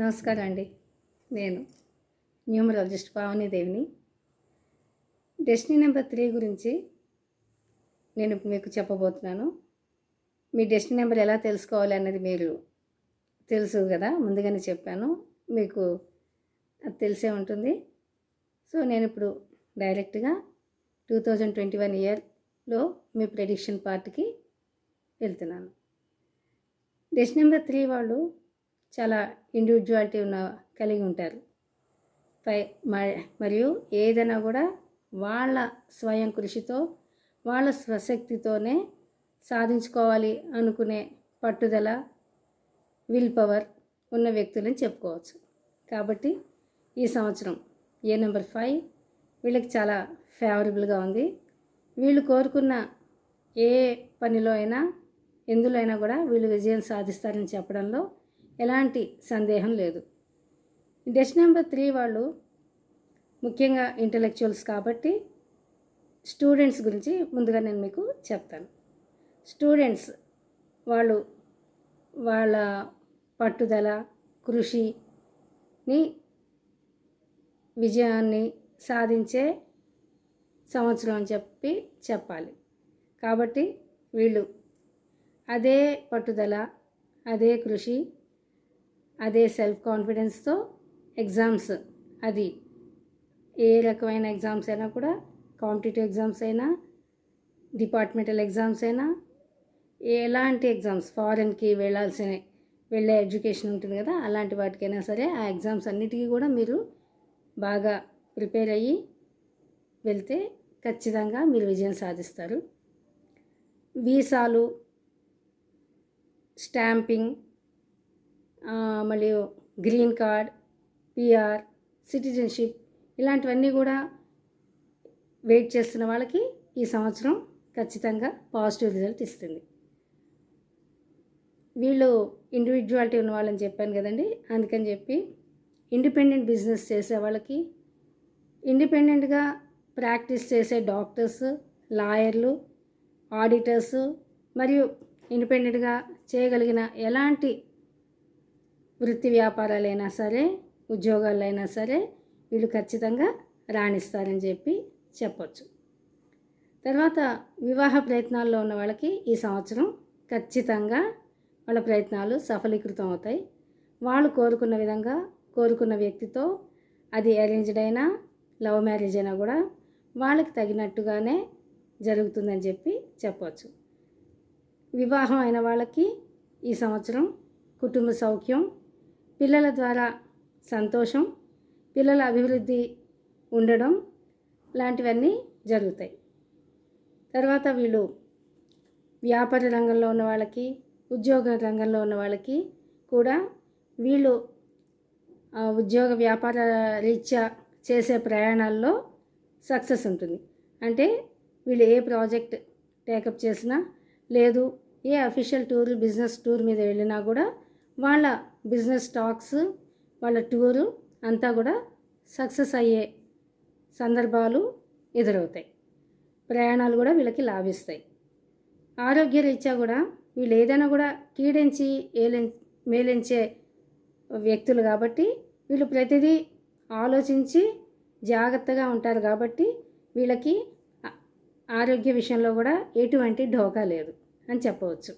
నమస్కారం అండి నేను న్యూమరాలజిస్ట్ పావనీదేవిని డెస్టినీ నెంబర్ త్రీ గురించి నేను మీకు చెప్పబోతున్నాను మీ డెస్టినీ నెంబర్ ఎలా తెలుసుకోవాలి అన్నది మీరు తెలుసు కదా ముందుగానే చెప్పాను మీకు అది తెలిసే ఉంటుంది సో నేను ఇప్పుడు డైరెక్ట్గా టూ థౌజండ్ ట్వంటీ వన్ ఇయర్లో మీ ప్రెడిక్షన్ పార్ట్కి వెళ్తున్నాను డెస్ట్ నెంబర్ త్రీ వాళ్ళు చాలా ఇండివిజువాలిటీ ఉన్న కలిగి ఉంటారు పై మరియు ఏదైనా కూడా వాళ్ళ స్వయం కృషితో వాళ్ళ స్వశక్తితోనే సాధించుకోవాలి అనుకునే పట్టుదల విల్ పవర్ ఉన్న వ్యక్తులని చెప్పుకోవచ్చు కాబట్టి ఈ సంవత్సరం ఏ నెంబర్ ఫైవ్ వీళ్ళకి చాలా ఫేవరబుల్గా ఉంది వీళ్ళు కోరుకున్న ఏ పనిలో అయినా ఎందులో అయినా కూడా వీళ్ళు విజయం సాధిస్తారని చెప్పడంలో ఎలాంటి సందేహం లేదు డెస్ట్ నెంబర్ త్రీ వాళ్ళు ముఖ్యంగా ఇంటలెక్చువల్స్ కాబట్టి స్టూడెంట్స్ గురించి ముందుగా నేను మీకు చెప్తాను స్టూడెంట్స్ వాళ్ళు వాళ్ళ పట్టుదల కృషిని విజయాన్ని సాధించే సంవత్సరం అని చెప్పి చెప్పాలి కాబట్టి వీళ్ళు అదే పట్టుదల అదే కృషి అదే సెల్ఫ్ కాన్ఫిడెన్స్తో ఎగ్జామ్స్ అది ఏ రకమైన ఎగ్జామ్స్ అయినా కూడా కాంపిటేటివ్ ఎగ్జామ్స్ అయినా డిపార్ట్మెంటల్ ఎగ్జామ్స్ అయినా ఎలాంటి ఎగ్జామ్స్ ఫారెన్కి వెళ్ళాల్సిన వెళ్ళే ఎడ్యుకేషన్ ఉంటుంది కదా అలాంటి వాటికైనా సరే ఆ ఎగ్జామ్స్ అన్నిటికీ కూడా మీరు బాగా ప్రిపేర్ అయ్యి వెళ్తే ఖచ్చితంగా మీరు విజయం సాధిస్తారు వీసాలు స్టాంపింగ్ మరియు గ్రీన్ కార్డ్ పిఆర్ సిటిజన్షిప్ ఇలాంటివన్నీ కూడా వెయిట్ చేస్తున్న వాళ్ళకి ఈ సంవత్సరం ఖచ్చితంగా పాజిటివ్ రిజల్ట్ ఇస్తుంది వీళ్ళు ఇండివిజువాలిటీ ఉన్న వాళ్ళని చెప్పాను కదండి అందుకని చెప్పి ఇండిపెండెంట్ బిజినెస్ చేసే వాళ్ళకి ఇండిపెండెంట్గా ప్రాక్టీస్ చేసే డాక్టర్స్ లాయర్లు ఆడిటర్స్ మరియు ఇండిపెండెంట్గా చేయగలిగిన ఎలాంటి వృత్తి వ్యాపారాలైనా సరే ఉద్యోగాలైనా సరే వీళ్ళు ఖచ్చితంగా రాణిస్తారని చెప్పి చెప్పొచ్చు తర్వాత వివాహ ప్రయత్నాల్లో ఉన్న వాళ్ళకి ఈ సంవత్సరం ఖచ్చితంగా వాళ్ళ ప్రయత్నాలు సఫలీకృతం అవుతాయి వాళ్ళు కోరుకున్న విధంగా కోరుకున్న వ్యక్తితో అది అరేంజ్డ్ అయినా లవ్ మ్యారేజ్ అయినా కూడా వాళ్ళకి తగినట్టుగానే జరుగుతుందని చెప్పి చెప్పవచ్చు వివాహం అయిన వాళ్ళకి ఈ సంవత్సరం కుటుంబ సౌఖ్యం పిల్లల ద్వారా సంతోషం పిల్లల అభివృద్ధి ఉండడం లాంటివన్నీ జరుగుతాయి తర్వాత వీళ్ళు వ్యాపార రంగంలో ఉన్న వాళ్ళకి ఉద్యోగ రంగంలో ఉన్న వాళ్ళకి కూడా వీళ్ళు ఉద్యోగ వ్యాపార రీత్యా చేసే ప్రయాణాల్లో సక్సెస్ ఉంటుంది అంటే వీళ్ళు ఏ ప్రాజెక్ట్ టేకప్ చేసినా లేదు ఏ అఫీషియల్ టూర్ బిజినెస్ టూర్ మీద వెళ్ళినా కూడా వాళ్ళ బిజినెస్ టాక్స్ వాళ్ళ టూరు అంతా కూడా సక్సెస్ అయ్యే సందర్భాలు ఎదురవుతాయి ప్రయాణాలు కూడా వీళ్ళకి లాభిస్తాయి ఆరోగ్య రీత్యా కూడా వీళ్ళు ఏదైనా కూడా కీడించి ఏలెం మేలించే వ్యక్తులు కాబట్టి వీళ్ళు ప్రతిదీ ఆలోచించి జాగ్రత్తగా ఉంటారు కాబట్టి వీళ్ళకి ఆరోగ్య విషయంలో కూడా ఎటువంటి ఢోకా లేదు అని చెప్పవచ్చు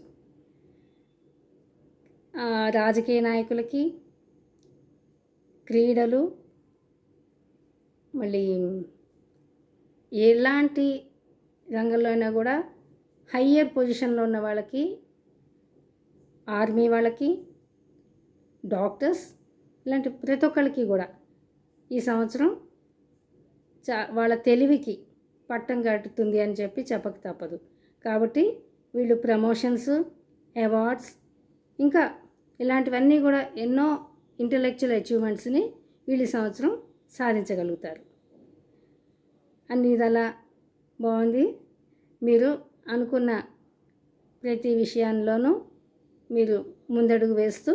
రాజకీయ నాయకులకి క్రీడలు మళ్ళీ ఎలాంటి రంగంలో అయినా కూడా హయ్యర్ పొజిషన్లో ఉన్న వాళ్ళకి ఆర్మీ వాళ్ళకి డాక్టర్స్ ఇలాంటి ప్రతి ఒక్కరికి కూడా ఈ సంవత్సరం చా వాళ్ళ తెలివికి పట్టం కట్టుతుంది అని చెప్పి చెప్పక తప్పదు కాబట్టి వీళ్ళు ప్రమోషన్స్ అవార్డ్స్ ఇంకా ఇలాంటివన్నీ కూడా ఎన్నో ఇంటలెక్చువల్ అచీవ్మెంట్స్ని వీళ్ళు సంవత్సరం సాధించగలుగుతారు అన్ని విధాలా బాగుంది మీరు అనుకున్న ప్రతి విషయంలోనూ మీరు ముందడుగు వేస్తూ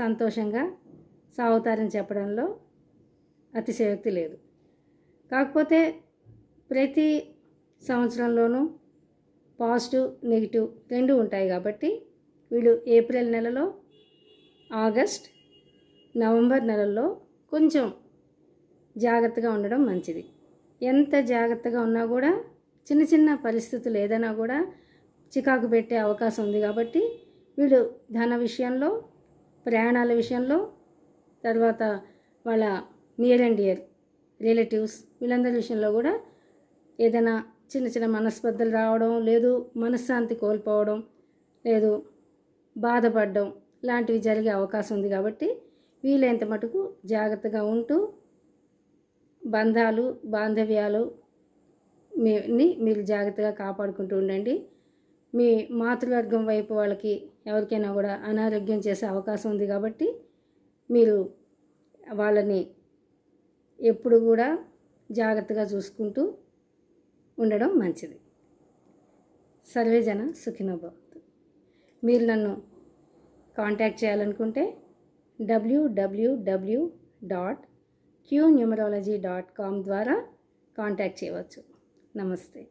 సంతోషంగా సాగుతారని చెప్పడంలో అతిశయోక్తి లేదు కాకపోతే ప్రతి సంవత్సరంలోనూ పాజిటివ్ నెగిటివ్ రెండు ఉంటాయి కాబట్టి వీళ్ళు ఏప్రిల్ నెలలో ఆగస్ట్ నవంబర్ నెలల్లో కొంచెం జాగ్రత్తగా ఉండడం మంచిది ఎంత జాగ్రత్తగా ఉన్నా కూడా చిన్న చిన్న పరిస్థితులు ఏదైనా కూడా చికాకు పెట్టే అవకాశం ఉంది కాబట్టి వీడు ధన విషయంలో ప్రయాణాల విషయంలో తర్వాత వాళ్ళ నియర్ అండ్ ఇయర్ రిలేటివ్స్ వీళ్ళందరి విషయంలో కూడా ఏదైనా చిన్న చిన్న మనస్పర్ధలు రావడం లేదు మనశ్శాంతి కోల్పోవడం లేదు బాధపడడం లాంటివి జరిగే అవకాశం ఉంది కాబట్టి వీలైనంత మటుకు జాగ్రత్తగా ఉంటూ బంధాలు బాంధవ్యాలు మీని మీరు జాగ్రత్తగా కాపాడుకుంటూ ఉండండి మీ మాతృవర్గం వైపు వాళ్ళకి ఎవరికైనా కూడా అనారోగ్యం చేసే అవకాశం ఉంది కాబట్టి మీరు వాళ్ళని ఎప్పుడు కూడా జాగ్రత్తగా చూసుకుంటూ ఉండడం మంచిది సర్వేజన సుఖినోభవ మీరు నన్ను కాంటాక్ట్ చేయాలనుకుంటే W W W dot Q numerology dot com ద్వారా కాంటాక్ట్ చేయవచ్చు నమస్తే